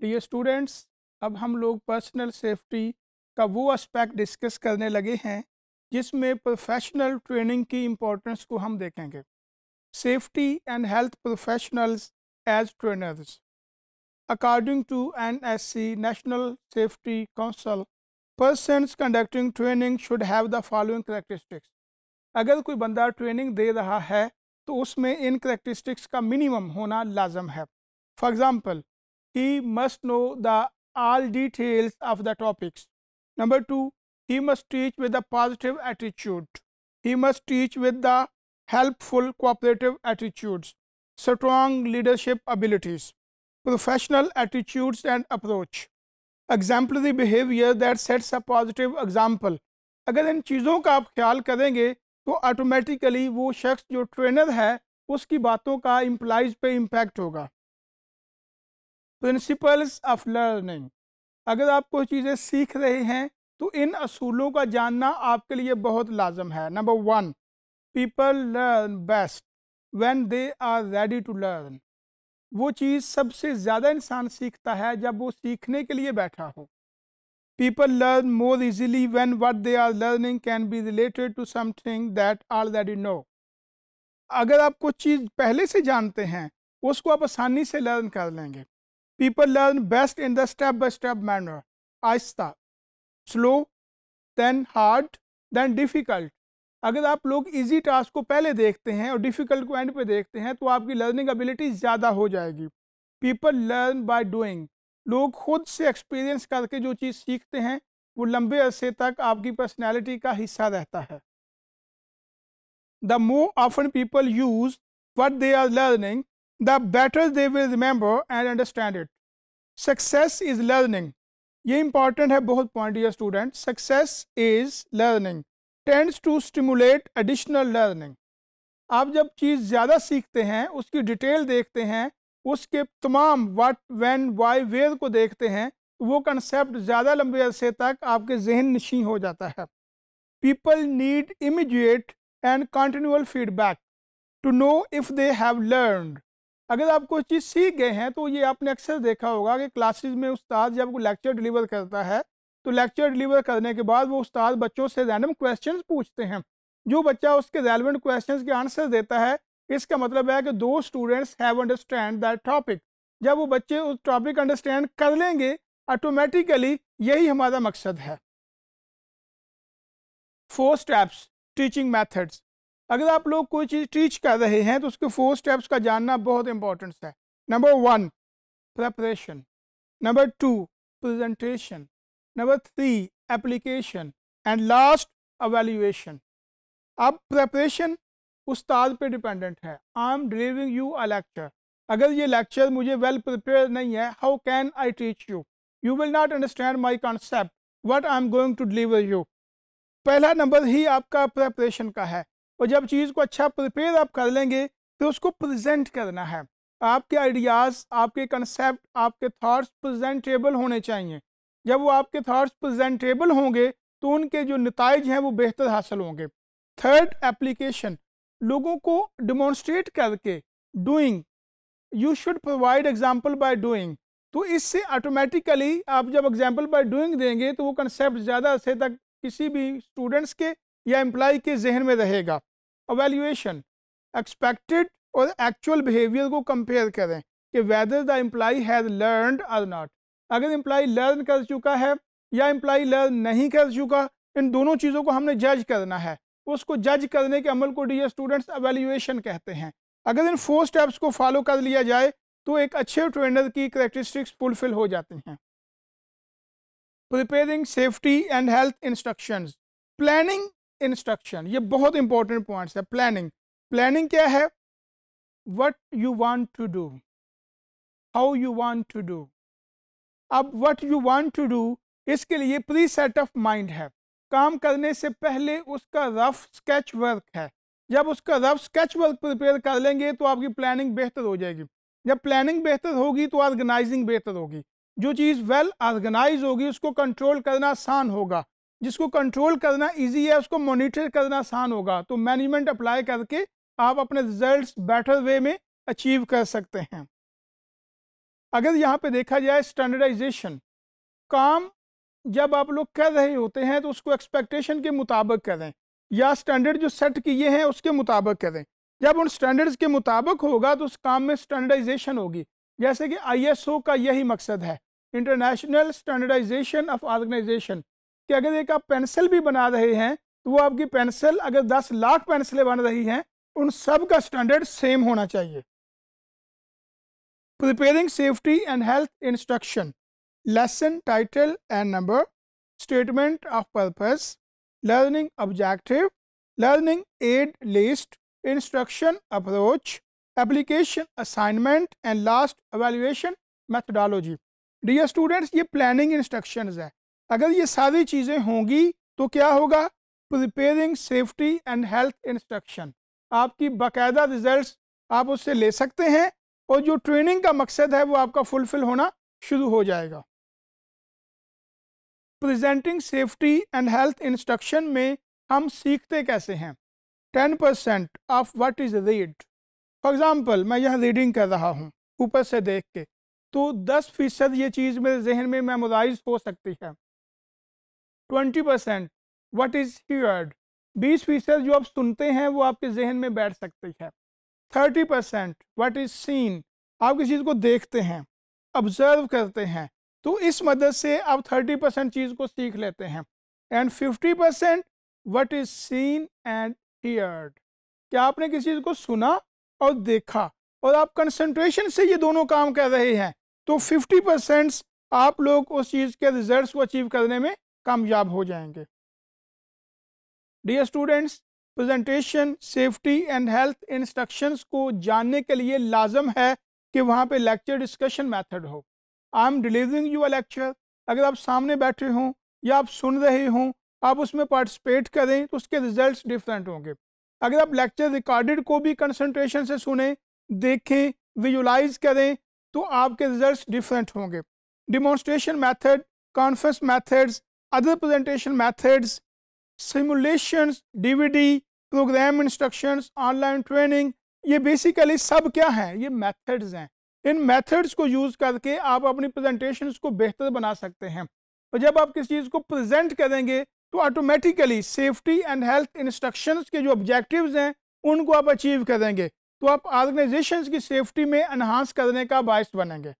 Dear तो students अब हम लोग पर्सनल सेफ्टी का वो एस्पेक्ट डिस्कस करने लगे हैं जिसमें प्रोफेशनल ट्रेनिंग की इम्पोर्टेंस को हम देखेंगे safety and health professionals as trainers according to N S C national safety council person conducting training should have the following characteristics अगर कोई बंदा ट्रेनिंग दे रहा है तो उसमें इन करेक्टरिस्टिक्स का मिनिमम होना लाजम है for example he must know the all details of the topics. Number 2 he must teach with a positive attitude. He must teach with the helpful cooperative attitudes, strong leadership abilities, professional attitudes and approach, exemplary behavior that sets a positive example. agar in cheezon ka aap khayal karenge to automatically wo shakhs jo trainer hai uski baaton ka employees pe impact hoga principles of learning अगर आप कोई चीज़ें सीख रहे हैं तो इन असूलों का जानना आपके लिए बहुत लाजम है number one people learn best when they are ready to learn वो चीज़ सबसे ज़्यादा इंसान सीखता है जब वो सीखने के लिए बैठा हो learn more easily when what they are learning can be related to something that already know अगर आप कुछ चीज़ पहले से जानते हैं उसको आप आसानी से लर्न कर लेंगे People learn best in the step-by-step manner, aista slow then hard then difficult अगर आप लोग इजी टास्क को पहले देखते हैं और डिफ़िकल्ट को एंड पे देखते हैं तो आपकी लर्निंग एबिलिटी ज़्यादा हो जाएगी पीपल लर्न बाय डूइंग लोग खुद से एक्सपीरियंस करके जो चीज़ सीखते हैं वो लंबे अरसे तक आपकी पर्सनैलिटी का हिस्सा रहता है the more often people use what they are learning the better they will remember and understand it. Success is learning. ये इंपॉर्टेंट है बहुत पॉइंट ये student success is learning tends to stimulate additional learning आप जब चीज़ ज़्यादा सीखते हैं उसकी डिटेल देखते हैं उसके तमाम व्हाट व्हेन वाई वेयर को देखते हैं वो कंसेप्ट ज़्यादा लंबे अरसे तक आपके जहन नशी हो जाता है people need immediate and continual feedback to know if they have learned अगर आप कोई चीज़ सीख गए हैं तो ये आपने अक्सर देखा होगा कि क्लासेज में उस्ताद जब वो लेक्चर डिलीवर करता है तो लेक्चर डिलीवर करने के बाद वो उस्ताद बच्चों से रैंडम क्वेश्चंस पूछते हैं जो बच्चा उसके रेलिवेंट क्वेश्चंस के आंसर देता है इसका मतलब है कि दो students have understand that topic जब वो बच्चे उस टॉपिक अंडरस्टैंड कर लेंगे ऑटोमेटिकली यही हमारा मकसद है फोर स्टेप्स टीचिंग मैथड्स अगर आप लोग कोई चीज़ टीच कर रहे हैं तो उसके फोर स्टेप्स का जानना बहुत इंपॉर्टेंस है number one preparation number two presentation number three application and last evaluation अब प्रेपरेशन उस्ताद पे डिपेंडेंट है I am delivering you a lecture अगर ये लेक्चर मुझे वेल well प्रिपेयर नहीं है how can I teach you you will not understand my concept what I am going to deliver you पहला नंबर ही आपका प्रेपरेशन का है और जब चीज़ को अच्छा प्रिपेयर आप कर लेंगे तो उसको प्रेजेंट करना है आपके आइडियाज़ आपके कंसेप्ट आपके थाट्स प्रेजेंटेबल होने चाहिए जब वो आपके थाट्स प्रेजेंटेबल होंगे तो उनके जो नतज हैं वो बेहतर हासिल होंगे थर्ड एप्लीकेशन लोगों को डिमॉन्स्ट्रेट करके doing you should provide example by doing तो इससे ऑटोमेटिकली आप जब एग्जाम्पल बाय डूइंग देंगे तो वो कंसेप्ट ज़्यादा अरसे तक किसी भी स्टूडेंट्स के या एम्प्लाई के जहन में रहेगा अवेल्यूएशन एक्सपेक्टेड और एक्चुअल बिहेवियर को कंपेयर करें कि whether the employee has learn or not अगर एम्प्लाई लर्न कर चुका है या एम्प्लाई लर्न नहीं कर चुका इन दोनों चीज़ों को हमने जज करना है उसको जज करने के अमल को डी स्टूडेंट्स अवेल्यूएशन कहते हैं अगर इन फोर स्टेप्स को फॉलो कर लिया जाए तो एक अच्छे ट्रेनर की करेक्टरिस्टिक्स फुलफिल हो जाती हैं preparing safety and health instructions planning instruction ये बहुत इंपॉर्टेंट पॉइंट है प्लानिंग प्लानिंग क्या है what you want to do how you want to do अब what you want to do इसके लिए प्री सेट ऑफ माइंड है काम करने से पहले उसका रफ स्केच वर्क है जब उसका रफ स्केच वर्क प्रिपेयर कर लेंगे तो आपकी प्लानिंग बेहतर हो जाएगी जब प्लानिंग बेहतर होगी तो ऑर्गेनाइजिंग बेहतर होगी जो चीज़ वेल ऑर्गेनाइज होगी उसको कंट्रोल करना आसान होगा जिसको कंट्रोल करना इजी है उसको मॉनिटर करना आसान होगा तो मैनेजमेंट अप्लाई करके आप अपने रिजल्ट्स बेटर वे में अचीव कर सकते हैं अगर यहाँ पे देखा जाए स्टैंडर्डाइजेशन काम जब आप लोग कर रहे होते हैं तो उसको एक्सपेक्टेशन के मुताबिक करें या स्टैंडर्ड जो सेट किए हैं उसके मुताबिक करें जब उन स्टैंडर्ड्स के मुताबिक होगा तो उस काम में स्टैंडर्डाइजेशन होगी जैसे कि आईएसओ का यही मकसद है इंटरनेशनल स्टैंडर्डाइजेशन ऑफ ऑर्गेनाइजेशन कि अगर एक आप पेंसिल भी बना रहे हैं तो वो आपकी पेंसिल अगर दस लाख पेंसिलें बन रही हैं उन सब का स्टैंडर्ड सेम होना चाहिए preparing safety and health instruction lesson title and number statement of purpose learning objective learning aid list instruction approach application assignment and last evaluation methodology dear students ये प्लानिंग इंस्ट्रक्शन हैं अगर ये सारी चीज़ें होंगी तो क्या होगा preparing safety and health instruction आपकी बाकायदा रिजल्ट्स आप उससे ले सकते हैं और जो ट्रेनिंग का मकसद है वो आपका फुलफिल होना शुरू हो जाएगा presenting safety and health instruction में हम सीखते कैसे हैं ten percent of what is read for example मैं यहाँ रीडिंग कर रहा हूँ ऊपर से देख के तो दस फीसद ये चीज़ मेरे जहन में मेमोराइज हो सकती है twenty percent what is heard बीस फीसद जो आप सुनते हैं वो आपके जहन में बैठ सकती है thirty percent what is seen आप किसी चीज़ को देखते हैं ऑब्जर्व करते हैं तो इस मदद से आप थर्टी परसेंट चीज़ को सीख लेते हैं and fifty percent what is seen and heard क्या आपने किसी चीज़ को सुना और देखा और आप कंसंट्रेशन से ये दोनों काम कर रहे हैं तो फिफ्टी परसेंट आप लोग उस चीज़ के रिजल्ट्स को अचीव करने में कामयाब हो जाएंगे dear students presentation safety and health instructions को जानने के लिए लाजम है कि वहाँ पे लेक्चर डिस्कशन मेथड हो I am delivering you a lecture अगर आप सामने बैठे हों या आप सुन रहे हों आप उसमें पार्टिसिपेट करें तो उसके रिजल्ट्स डिफरेंट होंगे अगर आप लेक्चर रिकॉर्डेड को भी कंसनट्रेशन से सुने देखें विजुलाइज करें तो आपके रिजल्ट डिफरेंट होंगे demonstration method conference methods other presentation methods, simulations, DVD, program instructions, online training ये बेसिकली सब क्या हैं ये methods हैं इन methods को यूज करके आप अपनी presentations को बेहतर बना सकते हैं और जब आप किसी चीज़ को present करेंगे तो automatically safety and health instructions के जो ऑब्जेक्टिव्स हैं उनको आप अचीव करेंगे तो आप ऑर्गेनाइजेशंस की सेफ्टी में इन्हांस करने का बायस बनेंगे